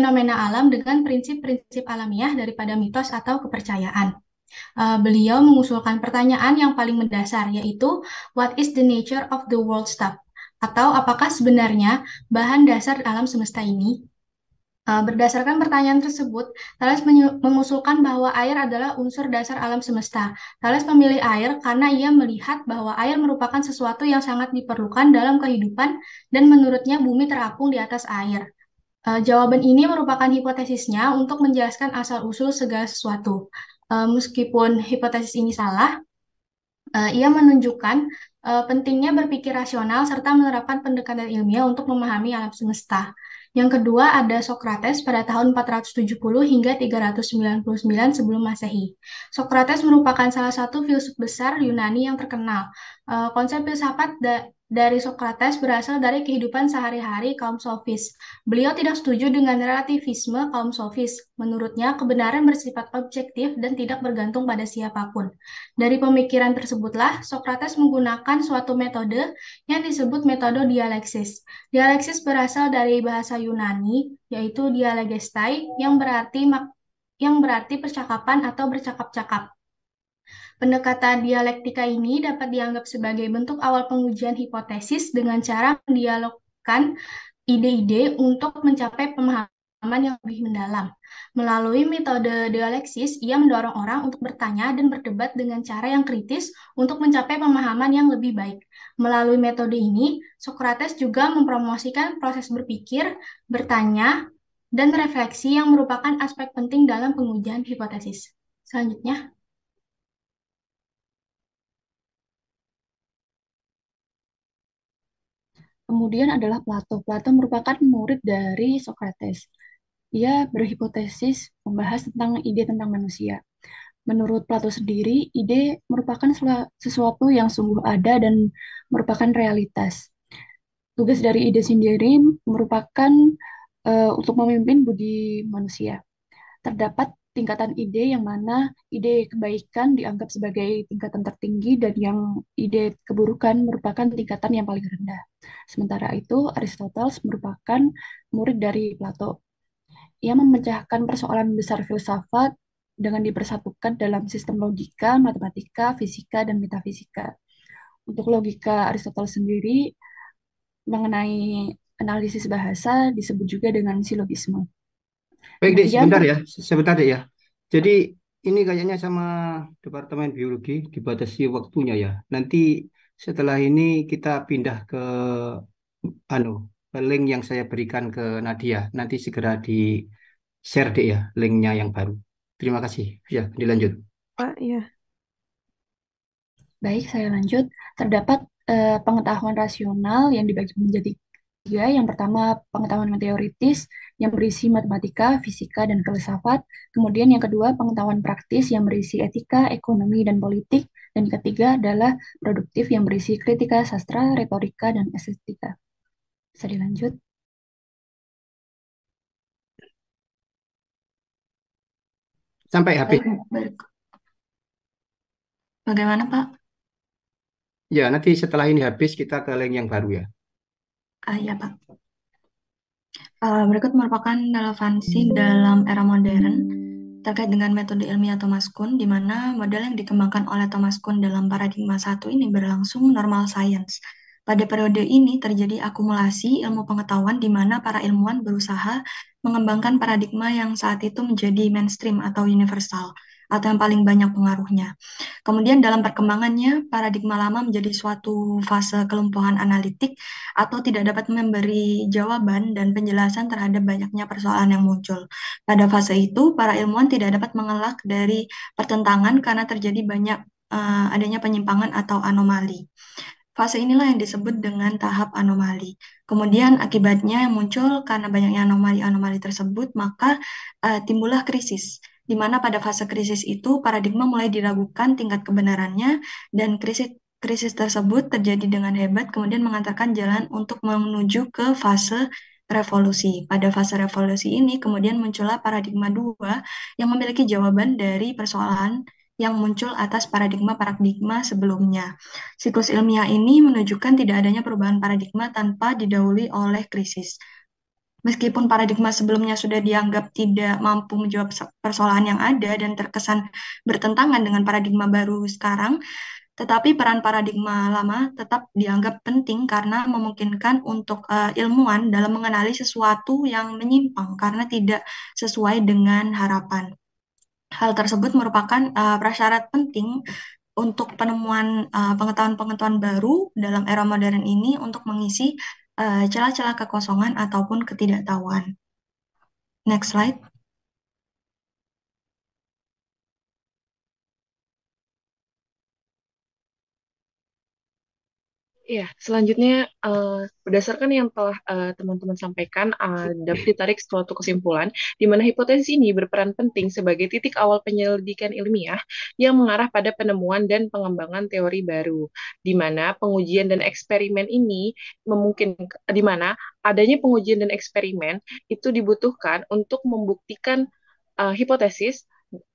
fenomena alam dengan prinsip-prinsip alamiah daripada mitos atau kepercayaan. Uh, beliau mengusulkan pertanyaan yang paling mendasar yaitu what is the nature of the world stuff atau apakah sebenarnya bahan dasar alam semesta ini? Uh, berdasarkan pertanyaan tersebut, Thales mengusulkan bahwa air adalah unsur dasar alam semesta. Thales memilih air karena ia melihat bahwa air merupakan sesuatu yang sangat diperlukan dalam kehidupan dan menurutnya bumi terapung di atas air. Uh, jawaban ini merupakan hipotesisnya untuk menjelaskan asal-usul segala sesuatu. Uh, meskipun hipotesis ini salah, uh, ia menunjukkan uh, pentingnya berpikir rasional serta menerapkan pendekatan ilmiah untuk memahami alam semesta. Yang kedua ada Sokrates pada tahun 470 hingga 399 sebelum Masehi. Sokrates merupakan salah satu filsuf besar Yunani yang terkenal. konsep filsafat dari Socrates berasal dari kehidupan sehari-hari kaum sofis. Beliau tidak setuju dengan relativisme kaum sofis. Menurutnya, kebenaran bersifat objektif dan tidak bergantung pada siapapun. Dari pemikiran tersebutlah, Socrates menggunakan suatu metode yang disebut metode dialeksis. Dialeksis berasal dari bahasa Yunani, yaitu dialegestai, yang berarti yang berarti percakapan atau bercakap-cakap. Pendekatan dialektika ini dapat dianggap sebagai bentuk awal pengujian hipotesis dengan cara mendialogkan ide-ide untuk mencapai pemahaman yang lebih mendalam. Melalui metode dialeksis, ia mendorong orang untuk bertanya dan berdebat dengan cara yang kritis untuk mencapai pemahaman yang lebih baik. Melalui metode ini, Socrates juga mempromosikan proses berpikir, bertanya, dan refleksi yang merupakan aspek penting dalam pengujian hipotesis. Selanjutnya, kemudian adalah Plato. Plato merupakan murid dari Socrates. Ia berhipotesis membahas tentang ide tentang manusia. Menurut Plato sendiri, ide merupakan sesuatu yang sungguh ada dan merupakan realitas. Tugas dari ide sendiri merupakan uh, untuk memimpin budi manusia. Terdapat tingkatan ide yang mana ide kebaikan dianggap sebagai tingkatan tertinggi dan yang ide keburukan merupakan tingkatan yang paling rendah. Sementara itu, Aristoteles merupakan murid dari Plato. Ia memecahkan persoalan besar filsafat dengan dipersatukan dalam sistem logika, matematika, fisika, dan metafisika. Untuk logika Aristoteles sendiri, mengenai analisis bahasa disebut juga dengan silogisme. Baik, Dek, sebentar ya. Sebentar, deh ya. Jadi ini kayaknya sama Departemen Biologi dibatasi waktunya ya. Nanti setelah ini kita pindah ke anu link yang saya berikan ke Nadia. Nanti segera di share deh ya linknya yang baru. Terima kasih. Ya, dilanjut. Pak, ya. Baik, saya lanjut. Terdapat eh, pengetahuan rasional yang dibagi menjadi tiga. Yang pertama, pengetahuan teoritis yang berisi matematika, fisika, dan filsafat. Kemudian yang kedua, pengetahuan praktis yang berisi etika, ekonomi, dan politik. Dan ketiga adalah produktif yang berisi kritika, sastra, retorika, dan estetika. Bisa dilanjut. Sampai habis. Bagaimana, Pak? Ya, nanti setelah ini habis kita ke link yang baru ya. Ah ya, Pak. Uh, berikut merupakan relevansi dalam era modern terkait dengan metode ilmiah Thomas Kuhn, di mana model yang dikembangkan oleh Thomas Kuhn dalam paradigma satu ini berlangsung normal science. Pada periode ini terjadi akumulasi ilmu pengetahuan di mana para ilmuwan berusaha mengembangkan paradigma yang saat itu menjadi mainstream atau universal atau yang paling banyak pengaruhnya. Kemudian dalam perkembangannya, paradigma lama menjadi suatu fase kelumpuhan analitik atau tidak dapat memberi jawaban dan penjelasan terhadap banyaknya persoalan yang muncul. Pada fase itu, para ilmuwan tidak dapat mengelak dari pertentangan karena terjadi banyak uh, adanya penyimpangan atau anomali. Fase inilah yang disebut dengan tahap anomali. Kemudian akibatnya yang muncul karena banyaknya anomali-anomali tersebut, maka uh, timbullah krisis di mana pada fase krisis itu paradigma mulai diragukan tingkat kebenarannya dan krisis krisis tersebut terjadi dengan hebat kemudian mengantarkan jalan untuk menuju ke fase revolusi. Pada fase revolusi ini kemudian muncullah paradigma dua yang memiliki jawaban dari persoalan yang muncul atas paradigma-paradigma sebelumnya. Siklus ilmiah ini menunjukkan tidak adanya perubahan paradigma tanpa didahului oleh krisis. Meskipun paradigma sebelumnya sudah dianggap tidak mampu menjawab persoalan yang ada dan terkesan bertentangan dengan paradigma baru sekarang, tetapi peran paradigma lama tetap dianggap penting karena memungkinkan untuk uh, ilmuwan dalam mengenali sesuatu yang menyimpang karena tidak sesuai dengan harapan. Hal tersebut merupakan uh, prasyarat penting untuk penemuan pengetahuan pengetahuan-pengetahuan baru dalam era modern ini untuk mengisi Eh, celah-celah uh, kekosongan ataupun ketidaktahuan. Next slide. Iya, selanjutnya uh, berdasarkan yang telah teman eh, teman-teman sampaikan, uh, dapat ditarik suatu kesimpulan di mana hipotesis ini berperan penting sebagai titik awal penyelidikan ilmiah yang mengarah pada penemuan dan pengembangan teori baru, di mana pengujian dan eksperimen ini memungkinkan, di mana adanya pengujian dan eksperimen itu dibutuhkan untuk membuktikan uh, hipotesis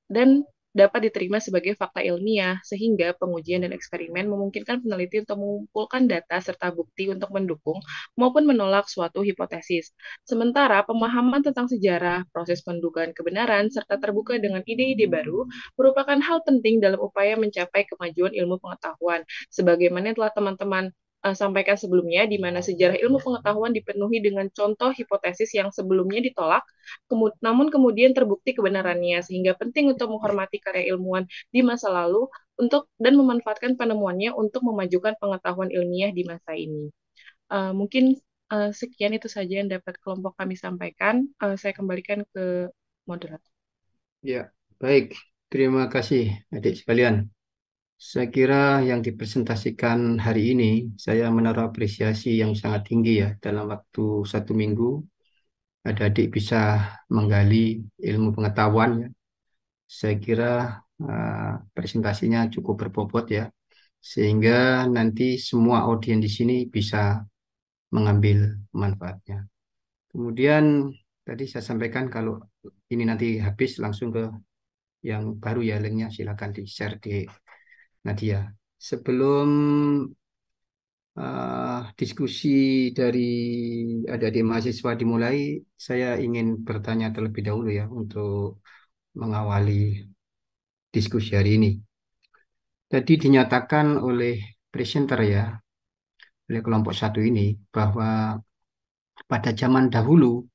dan dapat diterima sebagai fakta ilmiah, sehingga pengujian dan eksperimen memungkinkan peneliti untuk mengumpulkan data serta bukti untuk mendukung maupun menolak suatu hipotesis. Sementara pemahaman tentang sejarah, proses pendugaan kebenaran, serta terbuka dengan ide-ide baru merupakan hal penting dalam upaya mencapai kemajuan ilmu pengetahuan, sebagaimana telah teman-teman Eh, sampaikan sebelumnya, di mana iya. sejarah ilmu pengetahuan dipenuhi dengan contoh hipotesis yang sebelumnya ditolak, kemu namun kemudian terbukti kebenarannya, sehingga penting untuk menghormati karya ilmuwan di masa lalu untuk dan memanfaatkan penemuannya untuk memajukan pengetahuan ilmiah di masa ini. Uh, mungkin uh, sekian itu saja yang dapat kelompok kami sampaikan. Uh, saya kembalikan ke moderator. Ya, baik. Terima kasih adik sekalian. Saya kira yang dipresentasikan hari ini, saya menaruh apresiasi yang sangat tinggi ya dalam waktu satu minggu. Ada adik bisa menggali ilmu pengetahuan. Ya. Saya kira uh, presentasinya cukup berbobot ya, sehingga nanti semua audiens di sini bisa mengambil manfaatnya. Kemudian tadi saya sampaikan kalau ini nanti habis langsung ke yang baru ya linknya silakan di share di Nadia. Sebelum uh, diskusi dari ada di mahasiswa dimulai, saya ingin bertanya terlebih dahulu ya untuk mengawali diskusi hari ini. Tadi dinyatakan oleh presenter ya, oleh kelompok satu ini, bahwa pada zaman dahulu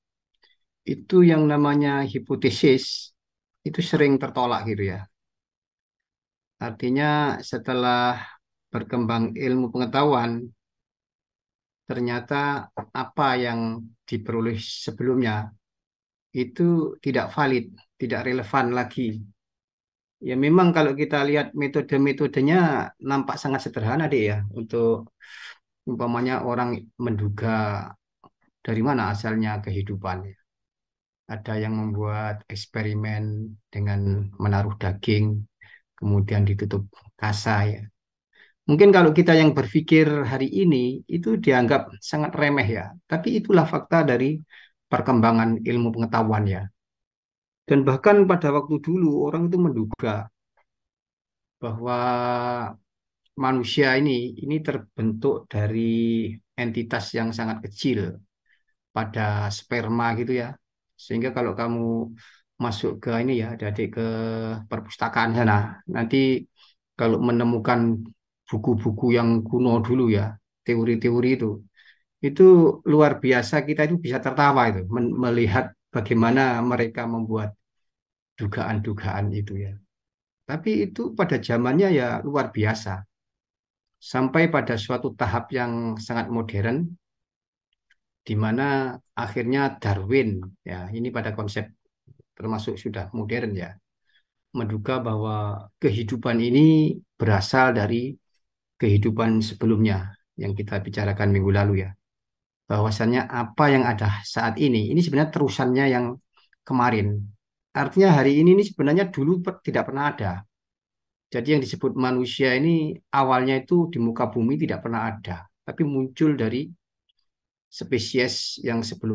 itu yang namanya hipotesis itu sering tertolak gitu ya. Artinya setelah berkembang ilmu pengetahuan, ternyata apa yang diperoleh sebelumnya itu tidak valid, tidak relevan lagi. Ya memang kalau kita lihat metode-metodenya nampak sangat sederhana deh ya untuk umpamanya orang menduga dari mana asalnya kehidupan. Ya. Ada yang membuat eksperimen dengan menaruh daging kemudian ditutup kasa ya. Mungkin kalau kita yang berpikir hari ini itu dianggap sangat remeh ya, tapi itulah fakta dari perkembangan ilmu pengetahuan ya. Dan bahkan pada waktu dulu orang itu menduga bahwa manusia ini ini terbentuk dari entitas yang sangat kecil pada sperma gitu ya. Sehingga kalau kamu masuk ke ini ya adik-adik ke perpustakaan sana. Nanti kalau menemukan buku-buku yang kuno dulu ya, teori-teori itu, itu luar biasa kita itu bisa tertawa itu melihat bagaimana mereka membuat dugaan-dugaan itu ya. Tapi itu pada zamannya ya luar biasa. Sampai pada suatu tahap yang sangat modern, di mana akhirnya Darwin ya ini pada konsep termasuk sudah modern ya, menduga bahwa kehidupan ini berasal dari kehidupan sebelumnya yang kita bicarakan minggu lalu ya. Bahwasannya apa yang ada saat ini, ini sebenarnya terusannya yang kemarin. Artinya hari ini ini sebenarnya dulu tidak pernah ada. Jadi yang disebut manusia ini awalnya itu di muka bumi tidak pernah ada, tapi muncul dari spesies yang sebelum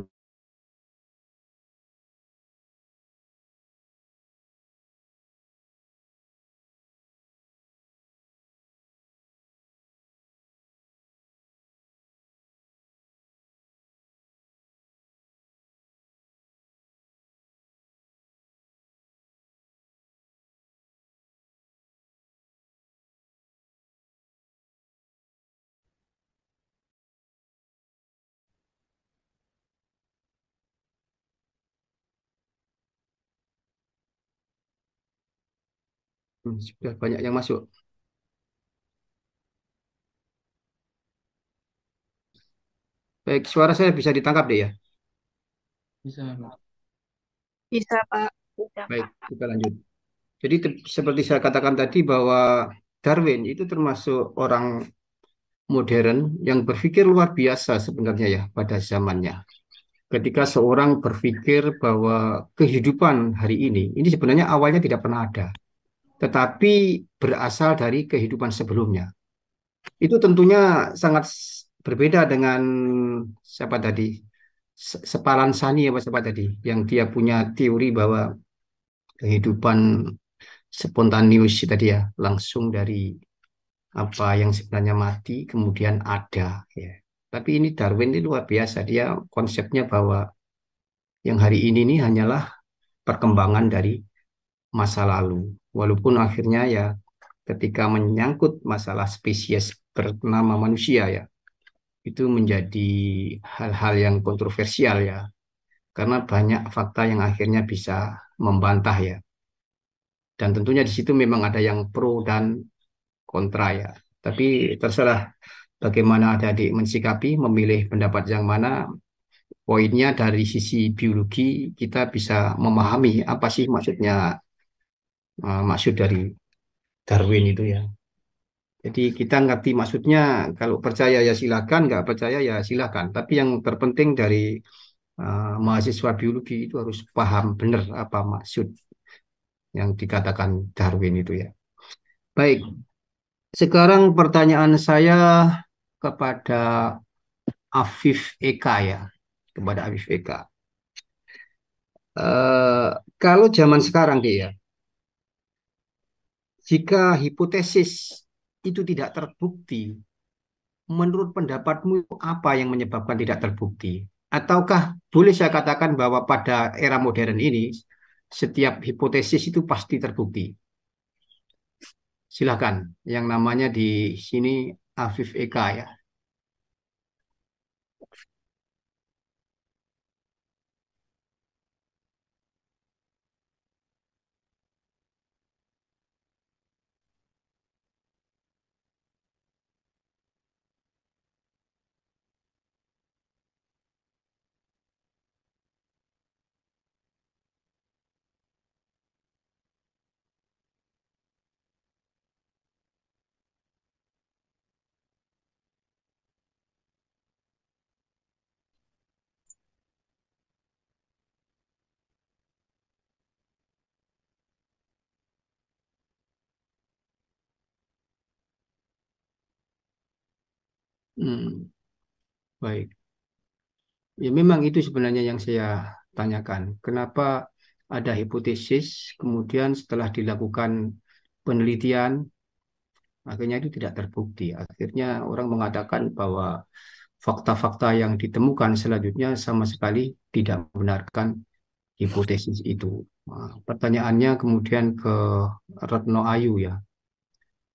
Hmm, sudah banyak yang masuk. Baik, suara saya bisa ditangkap deh ya. Bisa, Pak. Bisa, Pak. Bisa, Pak. Baik, kita lanjut. Jadi seperti saya katakan tadi bahwa Darwin itu termasuk orang modern yang berpikir luar biasa sebenarnya ya pada zamannya. Ketika seorang berpikir bahwa kehidupan hari ini, ini sebenarnya awalnya tidak pernah ada tetapi berasal dari kehidupan sebelumnya. Itu tentunya sangat berbeda dengan siapa tadi sepalan Sani apa siapa tadi yang dia punya teori bahwa kehidupan spontanius tadi ya langsung dari apa yang sebenarnya mati kemudian ada ya tapi ini Darwin ini luar biasa dia konsepnya bahwa yang hari ini ini hanyalah perkembangan dari masa lalu walaupun akhirnya ya ketika menyangkut masalah spesies bernama manusia ya itu menjadi hal-hal yang kontroversial ya karena banyak fakta yang akhirnya bisa membantah ya dan tentunya di situ memang ada yang pro dan kontra ya tapi terserah bagaimana adik-adik mensikapi memilih pendapat yang mana poinnya dari sisi biologi kita bisa memahami apa sih maksudnya Eh, maksud dari Darwin itu ya. Jadi kita ngerti maksudnya kalau percaya ya silakan, nggak percaya ya silakan. Tapi yang terpenting dari uh, mahasiswa biologi itu harus paham benar apa maksud yang dikatakan Darwin itu ya. Baik, sekarang pertanyaan saya kepada Afif Eka ya, kepada Afif Eka. Uh, kalau zaman sekarang dia, jika hipotesis itu tidak terbukti, menurut pendapatmu apa yang menyebabkan tidak terbukti? Ataukah boleh saya katakan bahwa pada era modern ini setiap hipotesis itu pasti terbukti? Silahkan, yang namanya di sini Afif Eka ya. Hmm. Baik. Ya memang itu sebenarnya yang saya tanyakan. Kenapa ada hipotesis, kemudian setelah dilakukan penelitian, akhirnya itu tidak terbukti. Akhirnya orang mengatakan bahwa fakta-fakta yang ditemukan selanjutnya sama sekali tidak membenarkan hipotesis itu. Nah, pertanyaannya kemudian ke Retno Ayu ya.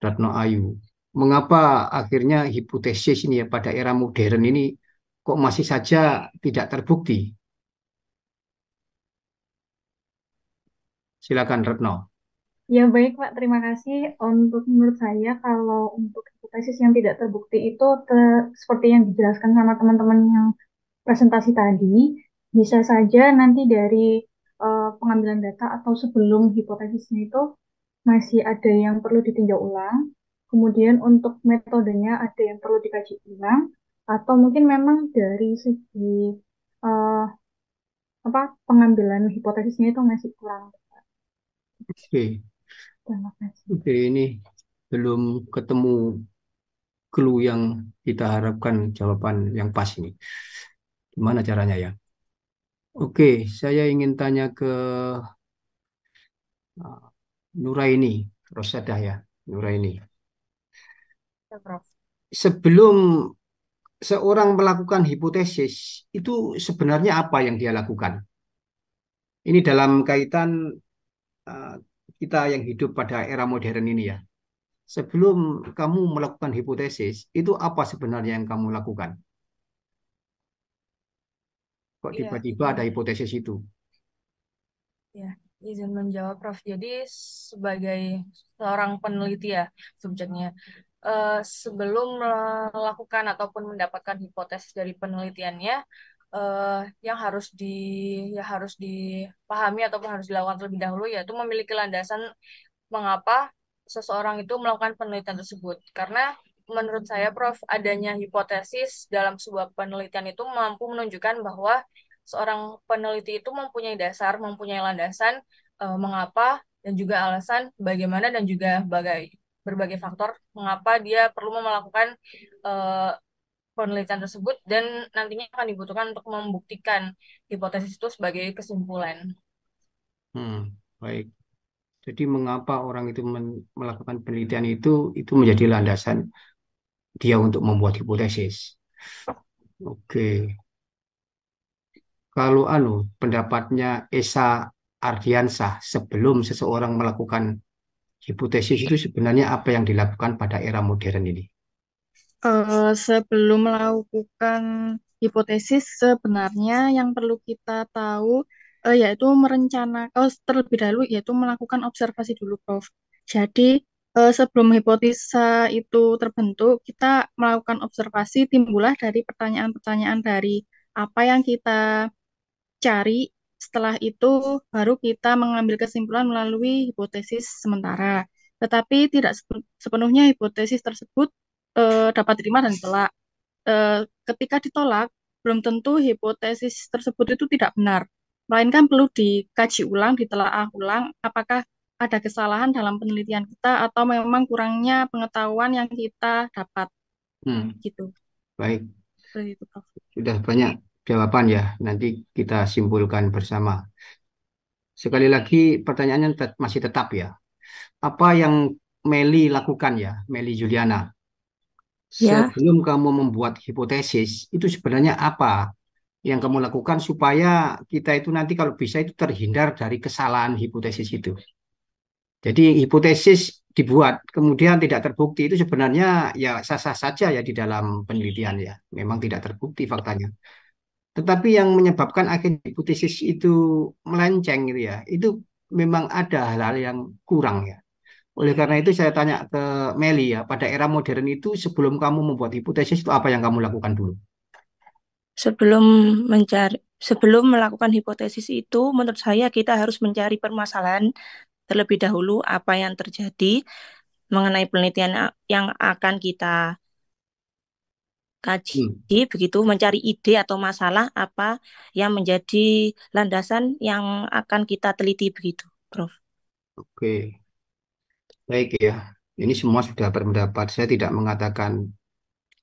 Retno Ayu mengapa akhirnya hipotesis ini ya pada era modern ini kok masih saja tidak terbukti? Silakan Retno. Ya baik Pak, terima kasih. Untuk menurut saya kalau untuk hipotesis yang tidak terbukti itu te seperti yang dijelaskan sama teman-teman yang presentasi tadi, bisa saja nanti dari uh, pengambilan data atau sebelum hipotesisnya itu masih ada yang perlu ditinjau ulang Kemudian untuk metodenya ada yang perlu dikaji ulang atau mungkin memang dari segi uh, apa pengambilan hipotesisnya itu masih kurang. Oke. Okay. Terima kasih. Oke, okay, ini belum ketemu clue yang kita harapkan jawaban yang pas ini. Gimana caranya ya? Oke, saya ingin tanya ke eh, Nuraini, Rosadah ya, Nuraini. Iya, Sebelum seorang melakukan hipotesis, itu sebenarnya apa yang dia lakukan? Ini dalam kaitan uh, kita yang hidup pada era modern ini ya. Sebelum kamu melakukan hipotesis, itu apa sebenarnya yang kamu lakukan? Kok iya. tiba-tiba ya. ada hipotesis itu? Ya, izin menjawab Prof. Jadi sebagai seorang peneliti ya subjeknya, uh, sebelum melakukan ataupun mendapatkan hipotesis dari penelitiannya uh, yang harus di ya harus dipahami ataupun harus dilakukan terlebih dahulu yaitu memiliki landasan mengapa seseorang itu melakukan penelitian tersebut karena menurut saya Prof adanya hipotesis dalam sebuah penelitian itu mampu menunjukkan bahwa seorang peneliti itu mempunyai dasar, mempunyai landasan uh, mengapa dan juga alasan bagaimana dan juga bagai berbagai faktor mengapa dia perlu melakukan uh, penelitian tersebut dan nantinya akan dibutuhkan untuk membuktikan hipotesis itu sebagai kesimpulan. Hmm, baik. Jadi mengapa orang itu melakukan penelitian itu itu menjadi landasan dia untuk membuat hipotesis. Oke. Okay. Kalau anu pendapatnya Esa Ardiansah sebelum seseorang melakukan hipotesis itu sebenarnya apa yang dilakukan pada era modern ini? Uh, sebelum melakukan hipotesis, sebenarnya yang perlu kita tahu uh, yaitu merencanakan oh, terlebih dahulu yaitu melakukan observasi dulu, Prof. Jadi uh, sebelum hipotesa itu terbentuk, kita melakukan observasi timbullah dari pertanyaan-pertanyaan dari apa yang kita cari setelah itu, baru kita mengambil kesimpulan melalui hipotesis sementara. Tetapi tidak sepenuhnya hipotesis tersebut e, dapat diterima dan ditolak. E, ketika ditolak, belum tentu hipotesis tersebut itu tidak benar. Melainkan perlu dikaji ulang, ditelaah ulang, apakah ada kesalahan dalam penelitian kita atau memang kurangnya pengetahuan yang kita dapat. Hmm. Gitu. Baik. Sudah banyak jawaban ya. Nanti kita simpulkan bersama. Sekali lagi pertanyaannya tet masih tetap ya. Apa yang Meli lakukan ya, Meli Juliana? Ya. Sebelum kamu membuat hipotesis, itu sebenarnya apa yang kamu lakukan supaya kita itu nanti kalau bisa itu terhindar dari kesalahan hipotesis itu? Jadi hipotesis dibuat kemudian tidak terbukti itu sebenarnya ya sah-sah saja ya di dalam penelitian ya. Memang tidak terbukti faktanya. Tetapi yang menyebabkan akhirnya hipotesis itu melenceng gitu ya, itu memang ada hal-hal yang kurang ya. Oleh karena itu saya tanya ke Meli ya, pada era modern itu sebelum kamu membuat hipotesis itu apa yang kamu lakukan dulu? Sebelum mencari sebelum melakukan hipotesis itu menurut saya kita harus mencari permasalahan terlebih dahulu apa yang terjadi mengenai penelitian yang akan kita kaji hmm. begitu mencari ide atau masalah apa yang menjadi landasan yang akan kita teliti begitu, Prof. Oke. Baik ya. Ini semua sudah berpendapat. Saya tidak mengatakan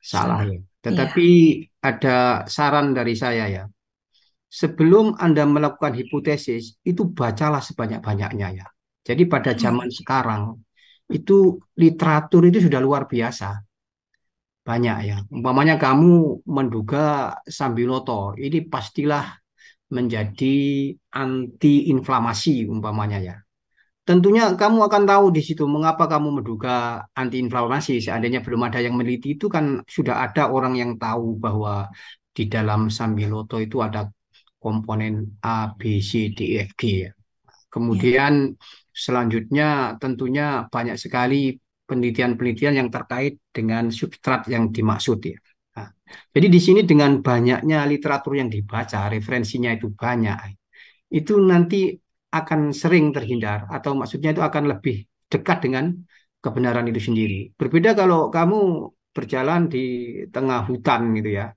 salah ya. Iya. Tetapi yeah. ada saran dari saya ya. Sebelum Anda melakukan hipotesis, itu bacalah sebanyak-banyaknya ya. Jadi pada hmm. zaman hmm. sekarang itu literatur itu sudah luar biasa banyak ya. Umpamanya kamu menduga sambiloto, ini pastilah menjadi antiinflamasi umpamanya ya. Tentunya kamu akan tahu di situ mengapa kamu menduga antiinflamasi. Seandainya belum ada yang meneliti itu kan sudah ada orang yang tahu bahwa di dalam sambiloto itu ada komponen A, B, C, D, E, F, G. Ya. Iya. Kemudian ya. selanjutnya tentunya banyak sekali penelitian-penelitian yang terkait dengan substrat yang dimaksud ya. Nah, jadi di sini dengan banyaknya literatur yang dibaca, referensinya itu banyak, ya. itu nanti akan sering terhindar atau maksudnya itu akan lebih dekat dengan kebenaran itu sendiri. Berbeda kalau kamu berjalan di tengah hutan gitu ya,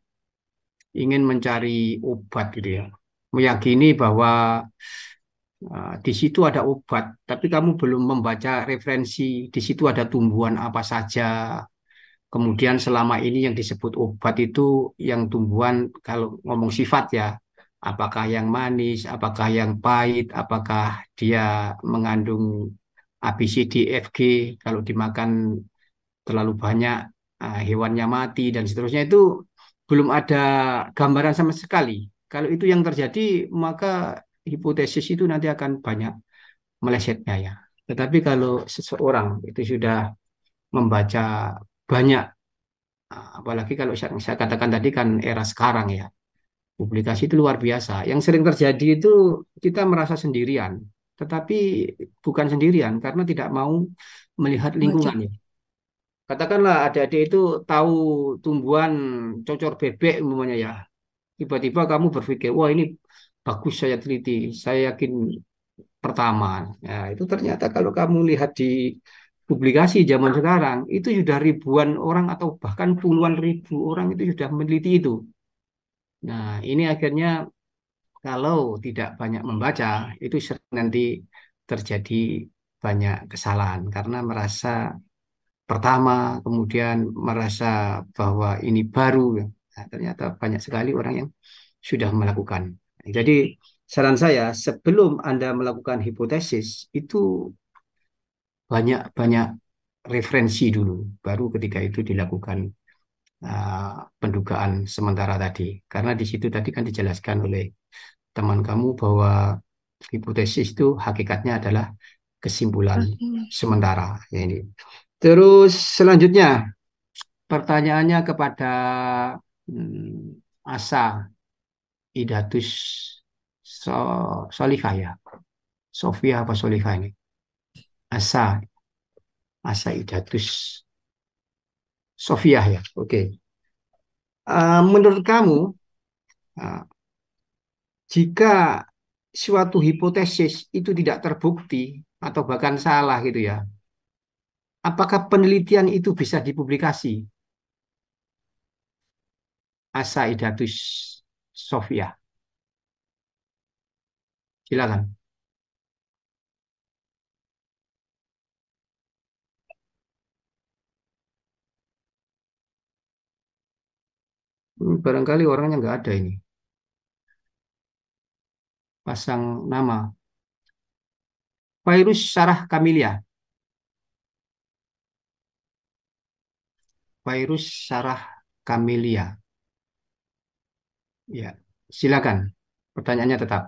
ingin mencari obat gitu ya, meyakini bahwa Ah, di situ ada obat, tapi kamu belum membaca referensi, di situ ada tumbuhan apa saja. Kemudian selama ini yang disebut obat itu yang tumbuhan kalau ngomong sifat ya, apakah yang manis, apakah yang pahit, apakah dia mengandung abcdfg, kalau dimakan terlalu banyak ah, hewannya mati dan seterusnya itu belum ada gambaran sama sekali. Kalau itu yang terjadi maka hipotesis itu nanti akan banyak melesetnya ya. Tetapi kalau seseorang itu sudah membaca banyak, ah, apalagi kalau saya, saya katakan tadi kan era sekarang ya, publikasi itu luar biasa. Yang sering terjadi itu kita merasa sendirian, tetapi bukan sendirian karena tidak mau melihat lingkungannya. Katakanlah adik-adik itu tahu tumbuhan cocor bebek umumnya ya. Tiba-tiba kamu berpikir, wah ini bagus saya teliti, saya yakin pertama. Ya, itu ternyata kalau kamu lihat di publikasi zaman sekarang, itu sudah ribuan orang atau bahkan puluhan ribu orang itu sudah meneliti itu. Nah, ini akhirnya kalau tidak banyak membaca, itu nanti terjadi banyak kesalahan karena merasa pertama, kemudian merasa bahwa ini baru. Nah, ternyata banyak sekali orang yang sudah melakukan. Iya. Jadi saran saya sebelum Anda melakukan hipotesis itu banyak-banyak referensi dulu baru ketika itu dilakukan uh, pendugaan sementara tadi. Karena di situ tadi kan dijelaskan oleh teman kamu bahwa hipotesis itu hakikatnya adalah kesimpulan sementara ini. Terus selanjutnya pertanyaannya kepada hmm, Asa Idatus so, solifah ya. Sofia apa solifah ini? Asa. Asa Idatus. Sofia ya. Oke. Okay. Uh, menurut kamu, uh, jika suatu hipotesis itu tidak terbukti atau bahkan salah gitu ya, apakah penelitian itu bisa dipublikasi? Asa Idatus Sofia. Silakan. Hmm, barangkali orangnya nggak ada ini. Pasang nama. Virus Sarah Kamilia. Virus Sarah Kamilia. Ya, silakan. Pertanyaannya tetap.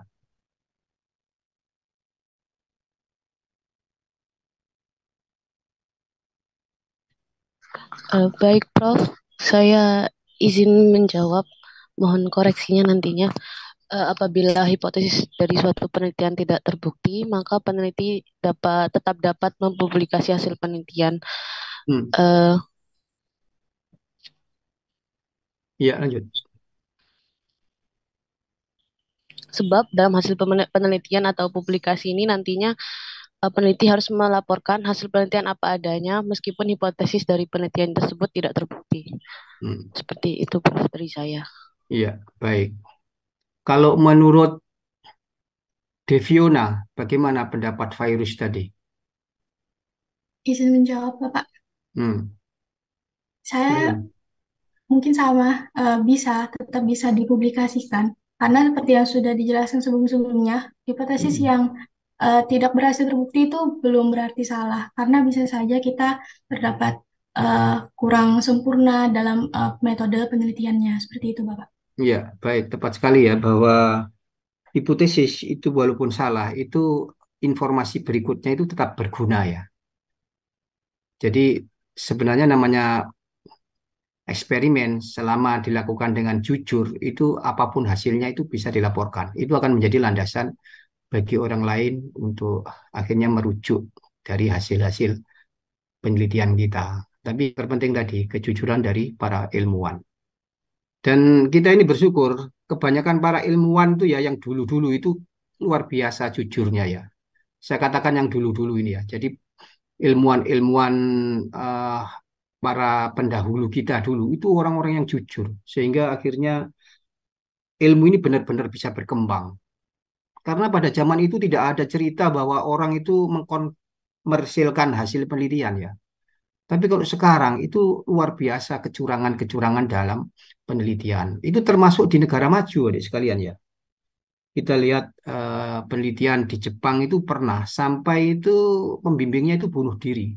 Uh, baik, Prof. Saya izin menjawab. Mohon koreksinya nantinya. Uh, apabila hipotesis dari suatu penelitian tidak terbukti, maka peneliti dapat tetap dapat mempublikasi hasil penelitian. Hmm. Uh, ya, lanjut sebab dalam hasil penelitian atau publikasi ini nantinya eh, peneliti harus melaporkan hasil penelitian apa adanya meskipun hipotesis dari penelitian tersebut tidak terbukti. Hmm. Seperti itu Prof dari saya. Iya, baik. Kalau menurut Deviona, bagaimana pendapat virus tadi? Izin menjawab, Bapak. Hmm. Saya hmm. mungkin sama, uh, bisa, tetap bisa dipublikasikan. Karena seperti yang sudah dijelaskan sebelum-sebelumnya, hipotesis hmm. yang uh, tidak berhasil terbukti itu belum berarti salah, karena bisa saja kita terdapat uh, kurang sempurna dalam uh, metode penelitiannya. Seperti itu, Bapak. Iya, baik, tepat sekali ya bahwa hipotesis itu walaupun salah, itu informasi berikutnya itu tetap berguna ya. Jadi sebenarnya namanya eksperimen selama dilakukan dengan jujur itu apapun hasilnya itu bisa dilaporkan. Itu akan menjadi landasan bagi orang lain untuk akhirnya merujuk dari hasil-hasil penelitian kita. Tapi terpenting tadi kejujuran dari para ilmuwan. Dan kita ini bersyukur kebanyakan para ilmuwan tuh ya yang dulu-dulu itu luar biasa jujurnya ya. Saya katakan yang dulu-dulu ini ya. Jadi ilmuwan-ilmuwan uh, para pendahulu kita dulu itu orang-orang yang jujur sehingga akhirnya ilmu ini benar-benar bisa berkembang. Karena pada zaman itu tidak ada cerita bahwa orang itu mengkomersilkan hasil penelitian ya. Tapi kalau sekarang itu luar biasa kecurangan-kecurangan dalam penelitian. Itu termasuk di negara maju adik sekalian ya. Kita lihat eh, penelitian di Jepang itu pernah sampai itu pembimbingnya itu bunuh diri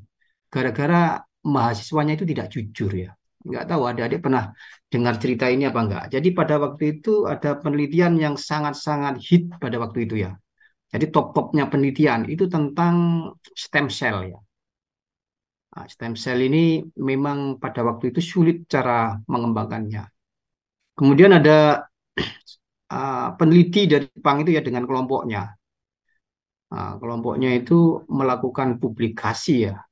gara-gara mahasiswanya itu tidak jujur ya. Nggak tahu ada adik pernah dengar cerita ini apa enggak. Jadi pada waktu itu ada penelitian yang sangat-sangat hit pada waktu itu ya. Jadi top-topnya penelitian itu tentang stem cell ya. Nah, stem cell ini memang pada waktu itu sulit cara mengembangkannya. Kemudian ada uh, peneliti dari Jepang itu ya dengan kelompoknya. Nah, kelompoknya itu melakukan publikasi ya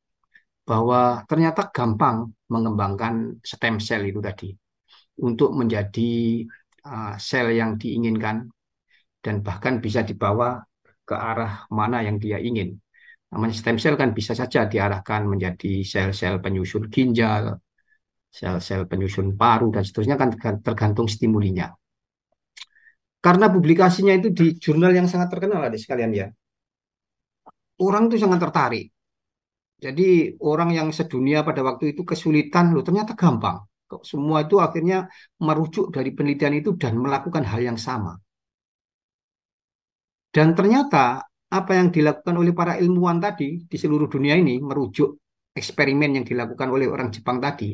bahwa ternyata gampang mengembangkan stem cell itu tadi untuk menjadi uh, sel yang diinginkan dan bahkan bisa dibawa ke arah mana yang dia ingin. Namanya stem cell kan bisa saja diarahkan menjadi sel-sel penyusun ginjal, sel-sel penyusun paru dan seterusnya kan tergantung stimulinya. Karena publikasinya itu di jurnal yang sangat terkenal ada sekalian ya. Orang itu sangat tertarik jadi orang yang sedunia pada waktu itu kesulitan loh ternyata gampang. Semua itu akhirnya merujuk dari penelitian itu dan melakukan hal yang sama. Dan ternyata apa yang dilakukan oleh para ilmuwan tadi di seluruh dunia ini merujuk eksperimen yang dilakukan oleh orang Jepang tadi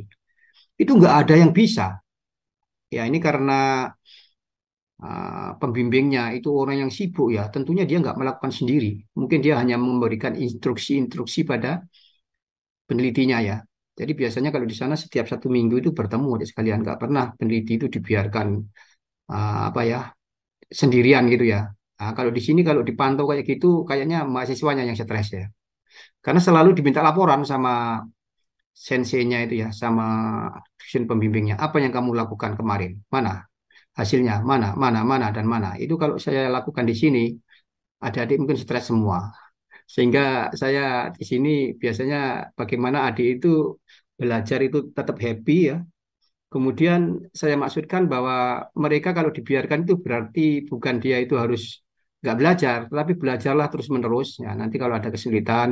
itu nggak ada yang bisa. Ya ini karena uh, pembimbingnya itu orang yang sibuk ya tentunya dia nggak melakukan sendiri. Mungkin dia hanya memberikan instruksi-instruksi pada penelitinya ya. Jadi biasanya kalau di sana setiap satu minggu itu bertemu adik sekalian, nggak pernah peneliti itu dibiarkan uh, apa ya sendirian gitu ya. Nah, kalau di sini kalau dipantau kayak gitu, kayaknya mahasiswanya yang stres ya. Karena selalu diminta laporan sama senseinya itu ya, sama dosen pembimbingnya. Apa yang kamu lakukan kemarin? Mana hasilnya? Mana? Mana? Mana? Dan mana? Itu kalau saya lakukan di sini, adik-adik mungkin stres semua sehingga saya di sini biasanya bagaimana adik itu belajar itu tetap happy ya. Kemudian saya maksudkan bahwa mereka kalau dibiarkan itu berarti bukan dia itu harus nggak belajar, tapi belajarlah terus menerus. Ya, nanti kalau ada kesulitan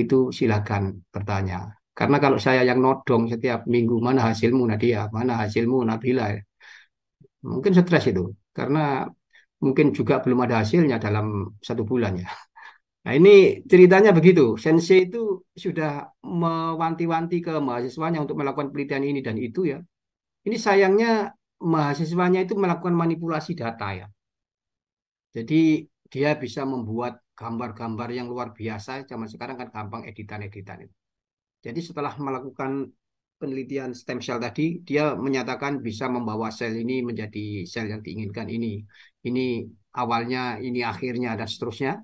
itu silakan bertanya. Karena kalau saya yang nodong setiap minggu mana hasilmu Nadia, mana hasilmu Nabila, ya. mungkin stres itu. Karena mungkin juga belum ada hasilnya dalam satu bulan ya. Nah ini ceritanya begitu. Sensei itu sudah mewanti-wanti ke mahasiswanya untuk melakukan penelitian ini dan itu ya. Ini sayangnya mahasiswanya itu melakukan manipulasi data ya. Jadi dia bisa membuat gambar-gambar yang luar biasa. Zaman sekarang kan gampang editan-editan itu. Jadi setelah melakukan penelitian stem cell tadi, dia menyatakan bisa membawa sel ini menjadi sel yang diinginkan ini. Ini awalnya, ini akhirnya, dan seterusnya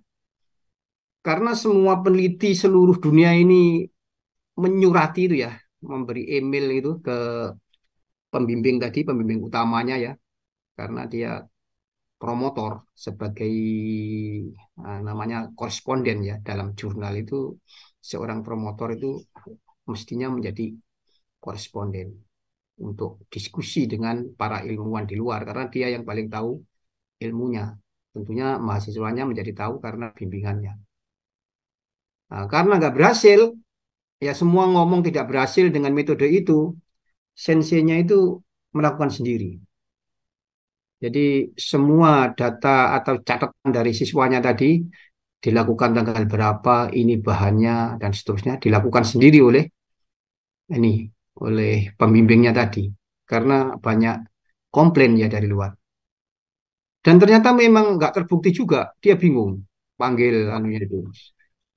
karena semua peneliti seluruh dunia ini menyurati itu ya, memberi email itu ke pembimbing tadi, pembimbing utamanya ya, karena dia promotor sebagai eh, namanya koresponden ya dalam jurnal itu seorang promotor itu mestinya menjadi koresponden untuk diskusi dengan para ilmuwan di luar karena dia yang paling tahu ilmunya tentunya mahasiswanya menjadi tahu karena bimbingannya Nah, karena nggak berhasil, ya semua ngomong tidak berhasil dengan metode itu, sensenya itu melakukan sendiri. Jadi semua data atau catatan dari siswanya tadi dilakukan tanggal berapa, ini bahannya dan seterusnya dilakukan sendiri oleh ini oleh pembimbingnya tadi karena banyak komplain ya dari luar. Dan ternyata memang nggak terbukti juga, dia bingung panggil anunya itu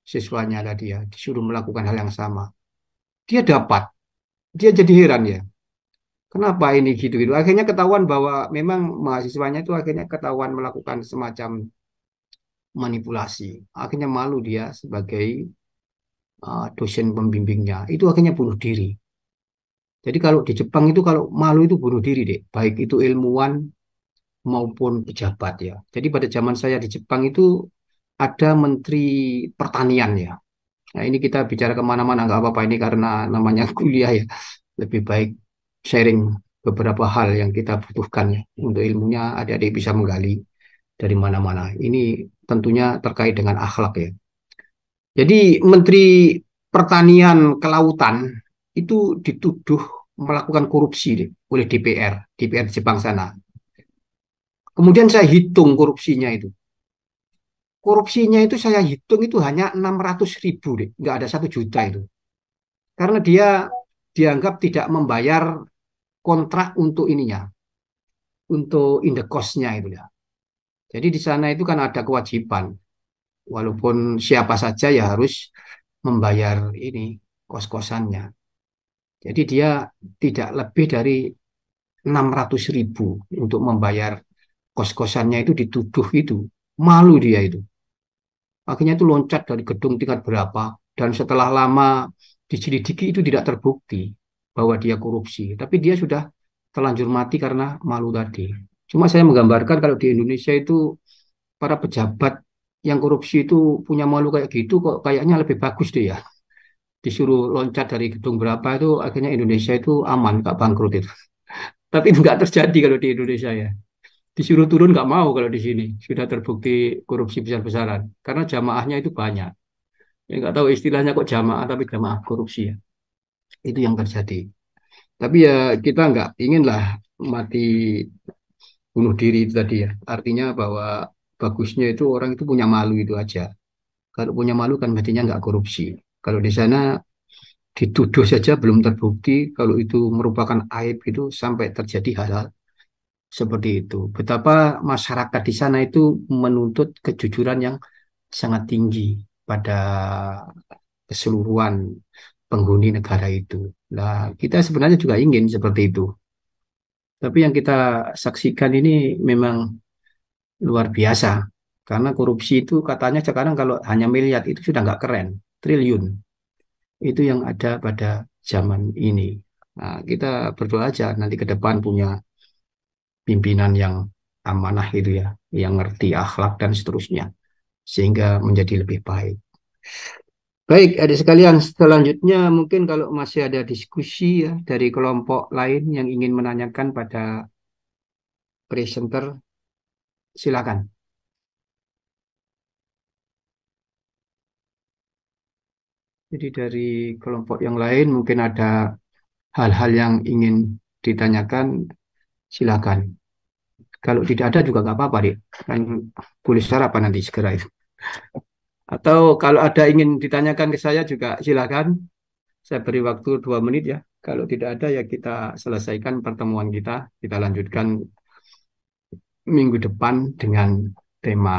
siswanya tadi dia disuruh melakukan hal yang sama. Dia dapat. Dia jadi heran ya. Kenapa ini gitu-gitu? Akhirnya ketahuan bahwa memang mahasiswanya itu akhirnya ketahuan melakukan semacam manipulasi. Akhirnya malu dia sebagai uh, dosen pembimbingnya. Itu akhirnya bunuh diri. Jadi kalau di Jepang itu kalau malu itu bunuh diri deh, baik itu ilmuwan maupun pejabat ya. Jadi pada zaman saya di Jepang itu ada Menteri Pertanian ya. Nah ini kita bicara kemana-mana nggak apa-apa ini karena namanya kuliah ya. Lebih baik sharing beberapa hal yang kita butuhkan ya. Untuk ilmunya adik-adik bisa menggali dari mana-mana. Ini tentunya terkait dengan akhlak ya. Jadi Menteri Pertanian Kelautan itu dituduh melakukan korupsi oleh DPR, DPR Jepang sana. Kemudian saya hitung korupsinya itu korupsinya itu saya hitung itu hanya 600 ribu deh, nggak ada satu juta itu. Karena dia dianggap tidak membayar kontrak untuk ininya, untuk indekosnya itu ya. Jadi di sana itu kan ada kewajiban, walaupun siapa saja ya harus membayar ini kos-kosannya. Jadi dia tidak lebih dari 600 ribu untuk membayar kos-kosannya itu dituduh itu. Malu dia itu akhirnya itu loncat dari gedung tingkat berapa dan setelah lama diselidiki itu tidak terbukti bahwa dia korupsi tapi dia sudah terlanjur mati karena malu tadi cuma saya menggambarkan kalau di Indonesia itu para pejabat yang korupsi itu punya malu kayak gitu kok kayaknya lebih bagus deh ya disuruh loncat dari gedung berapa itu akhirnya Indonesia itu aman nggak bangkrut itu tapi nggak terjadi kalau di Indonesia ya disuruh turun nggak mau kalau di sini sudah terbukti korupsi besar-besaran karena jamaahnya itu banyak yang nggak tahu istilahnya kok jamaah tapi jamaah korupsi ya itu yang terjadi tapi ya kita nggak inginlah mati bunuh diri itu tadi ya artinya bahwa bagusnya itu orang itu punya malu itu aja kalau punya malu kan matinya nggak korupsi kalau di sana dituduh saja belum terbukti kalau itu merupakan aib itu sampai terjadi hal-hal seperti itu. Betapa masyarakat di sana itu menuntut kejujuran yang sangat tinggi pada keseluruhan penghuni negara itu. Nah, kita sebenarnya juga ingin seperti itu. Tapi yang kita saksikan ini memang luar biasa. Karena korupsi itu katanya sekarang kalau hanya miliar itu sudah nggak keren. Triliun. Itu yang ada pada zaman ini. Nah, kita berdoa aja nanti ke depan punya pimpinan yang amanah itu ya, yang ngerti akhlak dan seterusnya, sehingga menjadi lebih baik. Baik, ada sekalian, selanjutnya mungkin kalau masih ada diskusi ya dari kelompok lain yang ingin menanyakan pada presenter, silakan. Jadi dari kelompok yang lain mungkin ada hal-hal yang ingin ditanyakan, silakan. Kalau tidak ada juga nggak apa-apa deh. Kan boleh sarapan nanti segera itu. Atau kalau ada ingin ditanyakan ke saya juga silakan. Saya beri waktu dua menit ya. Kalau tidak ada ya kita selesaikan pertemuan kita. Kita lanjutkan minggu depan dengan tema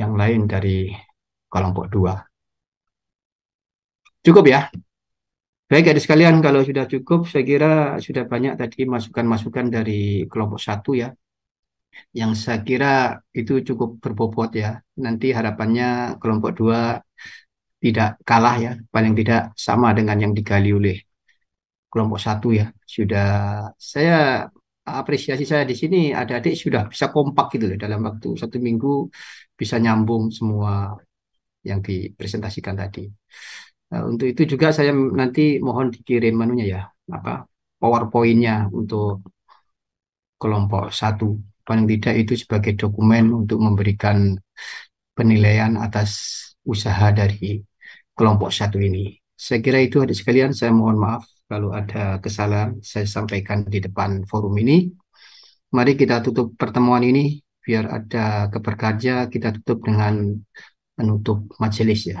yang lain dari kelompok dua. Cukup ya. Baik adik sekalian, kalau sudah cukup, saya kira sudah banyak tadi masukan-masukan dari kelompok satu ya. Yang saya kira itu cukup berbobot ya. Nanti harapannya kelompok dua tidak kalah ya, paling tidak sama dengan yang digali oleh kelompok satu ya. Sudah saya apresiasi saya di sini adik-adik sudah bisa kompak gitu loh dalam waktu satu minggu bisa nyambung semua yang dipresentasikan tadi. Nah, untuk itu juga saya nanti mohon dikirim menunya ya, apa PowerPointnya untuk kelompok satu. Paling tidak itu sebagai dokumen untuk memberikan penilaian atas usaha dari kelompok satu ini. Saya kira itu ada sekalian, saya mohon maaf kalau ada kesalahan saya sampaikan di depan forum ini. Mari kita tutup pertemuan ini biar ada keberkaja kita tutup dengan menutup majelis ya.